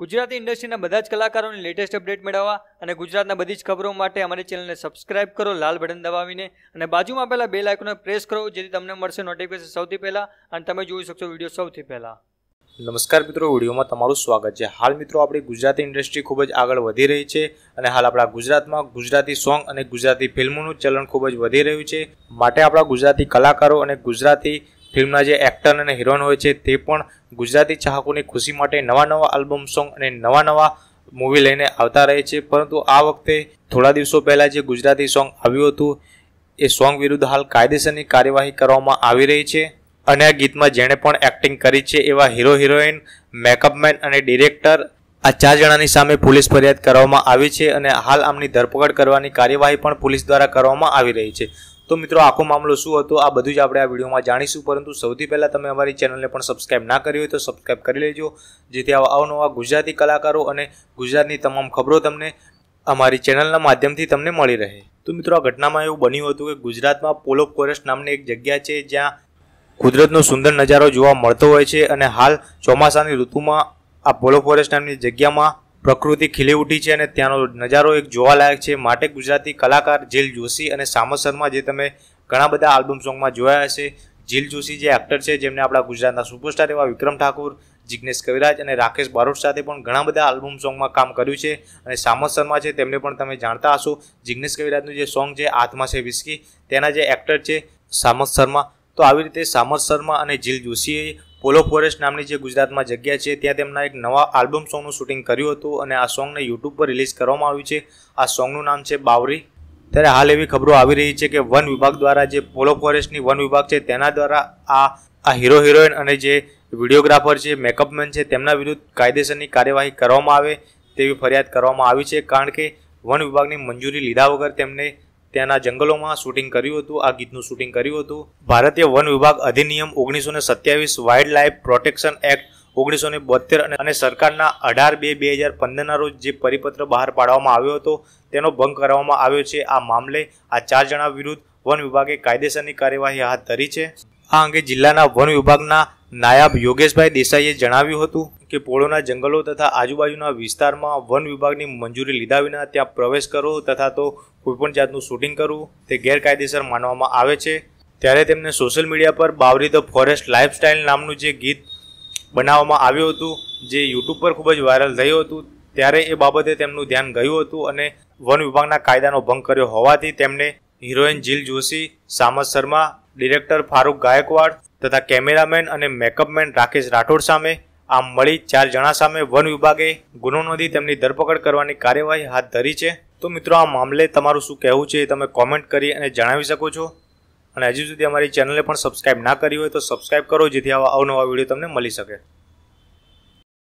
ગુજરાતી ઇન્ડસ્ટ્રીના બધા જ કલાકારોની લેટેસ્ટ અપડેટ મેળવવા અને ગુજરાતના બધી જ ખબરો માટે અમારી ચેનલને સબસ્ક્રાઇબ કરો લાલ બટન દબાવીને અને બાજુમાં પહેલાં બે લાઇકોને પ્રેસ કરો જેથી તમને મળશે નોટિફિકેશન સૌથી પહેલાં અને તમે જોઈ શકશો વિડીયો સૌથી પહેલાં નમસ્કાર મિત્રો વિડીયોમાં તમારું સ્વાગત છે હાલ મિત્રો આપણી ગુજરાતી ઇન્ડસ્ટ્રી ખૂબ જ આગળ વધી રહી છે અને હાલ આપણા ગુજરાતમાં ગુજરાતી સોંગ અને ગુજરાતી ફિલ્મોનું ચલણ ખૂબ જ વધી રહ્યું છે માટે આપણા ગુજરાતી કલાકારો અને ગુજરાતી ફિલ્મના જે એક્ટર અને હિરોઈન હોય છે તે પણ ગુજરાતી ચાહકોની ખુશી માટે નવા નવા આલ્બમ સોંગ અને નવા નવા મૂવી લઈને આવતા રહે છે પરંતુ આ વખતે થોડા દિવસો પહેલાં જે ગુજરાતી સોંગ આવ્યું હતું એ સોંગ વિરુદ્ધ હાલ કાયદેસરની કાર્યવાહી કરવામાં આવી રહી છે અને આ ગીતમાં જેણે પણ એક્ટિંગ કરી છે એવા હીરો હિરોઈન મેકઅપમેન અને ડિરેક્ટર આ ચાર જણાની સામે પોલીસ ફરિયાદ કરવામાં આવી છે અને હાલ આમની ધરપકડ કરવાની કાર્યવાહી પણ પોલીસ દ્વારા કરવામાં આવી રહી છે તો મિત્રો આખો મામલો શું હતો આ બધું જ આપણે આ વિડીયોમાં જાણીશું પરંતુ સૌથી પહેલાં તમે અમારી ચેનલને પણ સબસ્ક્રાઇબ ના કરી હોય તો સબસ્ક્રાઇબ કરી લેજો જેથી આવા અવનવા ગુજરાતી કલાકારો અને ગુજરાતની તમામ ખબરો તમને અમારી ચેનલના માધ્યમથી તમને મળી રહે તો મિત્રો આ ઘટનામાં એવું બન્યું હતું કે ગુજરાતમાં પોલો ફોરેસ્ટ નામની એક જગ્યા છે જ્યાં કુદરતનો સુંદર નજારો જોવા મળતો હોય છે અને હાલ ચોમાસાની ઋતુમાં આ પોલો ફોરેસ્ટ નામની જગ્યામાં પ્રકૃતિ ખીલી ઉઠી છે અને ત્યાંનો નજારો એક જોવાલાયક છે માટે ગુજરાતી કલાકાર જીલ જોશી અને સામત શર્મા જે તમે ઘણા બધા આલ્બમ સોંગમાં જોયા હશે જીલ જોશી જે એક્ટર છે જેમને આપણા ગુજરાતના સુપરસ્ટાર એવા વિક્રમ ઠાકુર જિગ્નેશ કવિરાજ અને રાકેશ બારોટ સાથે પણ ઘણા બધા આલ્બમ સોંગમાં કામ કર્યું છે અને સામત શર્મા છે તેમને પણ તમે જાણતા હશો જિગ્નેશ કવિરાજનું જે સોંગ છે આત્મા છે વિસ્કી તેના જે એક્ટર છે સામત શર્મા તો આવી રીતે સામત શર્મા અને જીલ જોશીએ પોલો ફોરેસ્ટ નામની જે ગુજરાતમાં જગ્યા છે ત્યાં તેમના એક નવા આલ્બમ સોંગનું શૂટિંગ કર્યું હતું અને આ સોંગને યુટ્યુબ પર રિલીઝ કરવામાં આવ્યું છે આ સોંગનું નામ છે બાવરી ત્યારે હાલ એવી ખબરો આવી રહી છે કે વન વિભાગ દ્વારા જે પોલો ફોરેસ્ટની વન વિભાગ છે તેના દ્વારા આ આ હીરો હિરોઈન અને જે વિડીયોગ્રાફર છે મેકઅપ મેન છે તેમના વિરુદ્ધ કાયદેસરની કાર્યવાહી કરવામાં આવે તેવી ફરિયાદ કરવામાં આવી છે કારણ કે વન વિભાગની મંજૂરી લીધા વગર તેમને ત્યાંના જંગલોમાં શૂટિંગ કર્યું હતું આ ગીતનું શૂટિંગ કર્યું હતું ભારતીય વન વિભાગ અધિનિયમ ઓગણીસો ને સત્યાવીસ વાઇલ્ડ લાઇફ પ્રોટેક્શન એક્ટ ઓગણીસો ને બોતેર અને સરકારના અઢાર બે બે હજાર પંદરના રોજ જે પરિપત્ર બહાર પાડવામાં આવ્યો હતો તેનો ભંગ કરવામાં આવ્યો છે આ મામલે આ ચાર જણા વિરુદ્ધ વન વિભાગે કાયદેસરની કાર્યવાહી હાથ ધરી છે આ અંગે જિલ્લાના વન વિભાગના નાયબ યોગેશભાઈ દેસાઈએ જણાવ્યું હતું કે પોળોના જંગલો તથા આજુબાજુના વિસ્તારમાં વન વિભાગની મંજૂરી લીધા વિના ત્યાં પ્રવેશ કરવો તથા તો કોઈપણ જાતનું શૂટિંગ કરવું તે ગેરકાયદેસર માનવામાં આવે છે ત્યારે તેમને સોશિયલ મીડિયા પર બાવરી ધ ફોરેસ્ટ લાઇફસ્ટાઇલ નામનું જે ગીત બનાવવામાં આવ્યું હતું જે યુટ્યુબ પર ખૂબ જ વાયરલ થયું હતું ત્યારે એ બાબતે તેમનું ધ્યાન ગયું હતું અને વન વિભાગના કાયદાનો ભંગ કર્યો હોવાથી તેમને હિરોઈન જીલ જોશી સામસ શર્મા ડિરેક્ટર ફારૂક ગાયકવાડ તથા કેમેરામેન અને મેકઅપમેન રાકેશ રાઠોડ સામે આમ મળી ચાર જણા સામે વન વિભાગે ગુનો નોંધી તેમની ધરપકડ કરવાની કાર્યવાહી હાથ ધરી છે તો મિત્રો આ મામલે તમારું શું કહેવું છે એ તમે કોમેન્ટ કરી અને જણાવી શકો છો અને હજી સુધી અમારી ચેનલને પણ સબસ્ક્રાઇબ ના કરી હોય તો સબસ્ક્રાઇબ કરો જેથી આવા અવનવા વિડીયો તમને મળી શકે